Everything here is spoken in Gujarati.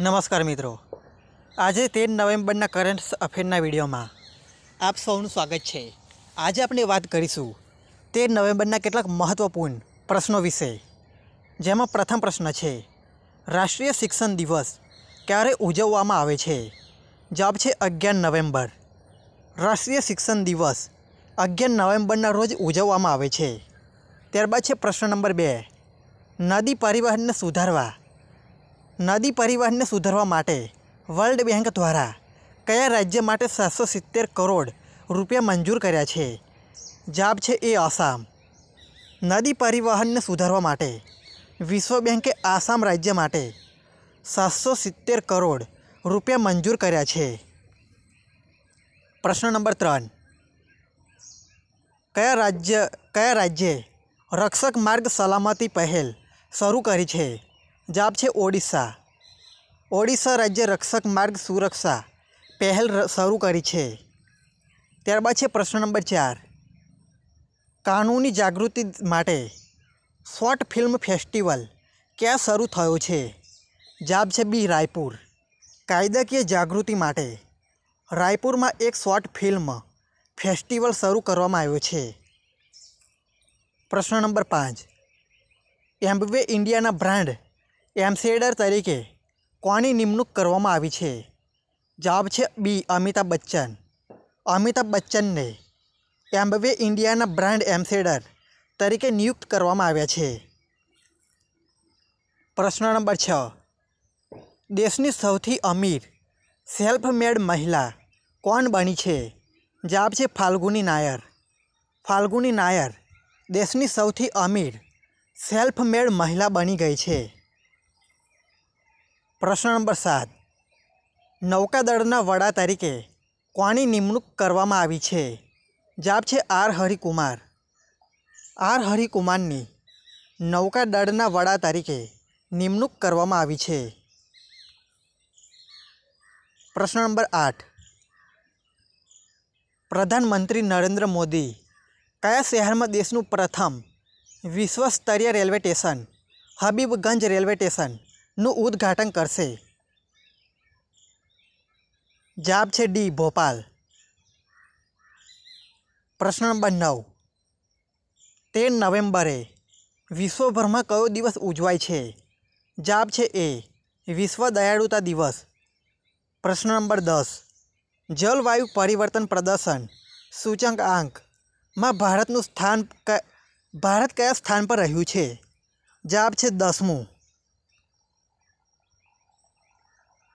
નમસ્કાર મિત્રો આજે તેર નવેમ્બરના કરંટ અફેરના વિડીયોમાં આપ સૌનું સ્વાગત છે આજે આપણે વાત કરીશું તેર નવેમ્બરના કેટલાક મહત્ત્વપૂર્ણ પ્રશ્નો વિશે જેમાં પ્રથમ પ્રશ્ન છે રાષ્ટ્રીય શિક્ષણ દિવસ ક્યારે ઉજવવામાં આવે છે જવાબ છે અગિયાર નવેમ્બર રાષ્ટ્રીય શિક્ષણ દિવસ અગિયાર નવેમ્બરના રોજ ઉજવવામાં આવે છે ત્યારબાદ છે પ્રશ્ન નંબર બે નદી પરિવહનને સુધારવા નદી પરિવહનને સુધારવા માટે વર્લ્ડ બેંક દ્વારા કયા રાજ્ય માટે સાતસો સિત્તેર કરોડ રૂપિયા મંજૂર કર્યા છે જવાબ છે એ આસામ નદી પરિવહનને સુધારવા માટે વિશ્વ બેંકે આસામ રાજ્ય માટે સાતસો સિત્તેર કરોડ રૂપિયા મંજૂર કર્યા છે પ્રશ્ન નંબર ત્રણ કયા રાજ્ય કયા રાજ્યે રક્ષક માર્ગ સલામતી પહેલ શરૂ કરી છે જવાબ છે ઓડિશા ઓડિશા રાજ્ય રક્ષક માર્ગ સુરક્ષા પહેલ શરૂ કરી છે ત્યારબાદ છે પ્રશ્ન નંબર ચાર કાનૂની જાગૃતિ માટે શોર્ટ ફિલ્મ ફેસ્ટિવલ ક્યાં શરૂ થયો છે જવાબ છે બી રાયપુર કાયદાકીય જાગૃતિ માટે રાયપુરમાં એક શોર્ટ ફિલ્મ ફેસ્ટિવલ શરૂ કરવામાં આવ્યો છે પ્રશ્ન નંબર પાંચ એમ્બવે ઇન્ડિયાના બ્રાન્ડ એમ્બેસેડર તરીકે કોની નિમણૂક કરવામાં આવી છે જવાબ છે બી અમિતા બચ્ચન અમિતા બચ્ચનને એમ્બેવે ઇન્ડિયાના બ્રાન્ડ એમ્બેસેડર તરીકે નિયુક્ત કરવામાં આવ્યા છે પ્રશ્ન નંબર 6 દેશની સૌથી અમીર સેલ્ફ મેડ મહિલા કોણ બની છે જવાબ છે ફાલ્ગુની નાયર ફાલ્ગુની નાયર દેશની સૌથી અમીર સેલ્ફ મેડ મહિલા બની ગઈ છે પ્રશ્ન નંબર 7 નોકાદડના વડા તરીકે કોણી નિમણુક કરવામાં આવી છે જવાબ છે આર હરીકુમાર આર હરીકુમારની નોકાદડના વડા તરીકે નિમણુક કરવામાં આવી છે પ્રશ્ન નંબર 8 प्रधानमंत्री नरेंद्र मोदी કયા શહેરમાં દેશનું પ્રથમ વિશ્વ સ્તરીય railway station Habibganj railway station નું ઉદ્ઘાટન કરશે જાબ છે ડી ભોપાલ પ્રશ્ન નંબર નવ તેર નવેમ્બરે વિશ્વભરમાં કયો દિવસ ઉજવાય છે જાબ છે એ વિશ્વ દયાળુતા દિવસ પ્રશ્ન નંબર દસ જલવાયુ પરિવર્તન પ્રદર્શન સૂચક આંકમાં ભારતનું સ્થાન ભારત કયા સ્થાન પર રહ્યું છે જવાબ છે દસમું